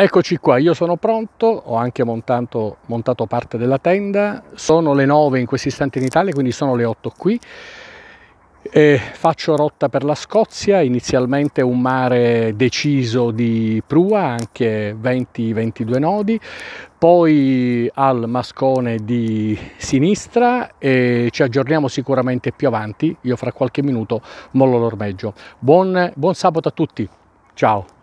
Eccoci qua, io sono pronto, ho anche montato, montato parte della tenda, sono le 9 in questo istante in Italia, quindi sono le 8 qui. E faccio rotta per la Scozia, inizialmente un mare deciso di prua, anche 20-22 nodi, poi al mascone di sinistra e ci aggiorniamo sicuramente più avanti, io fra qualche minuto mollo l'ormeggio. Buon, buon sabato a tutti, ciao!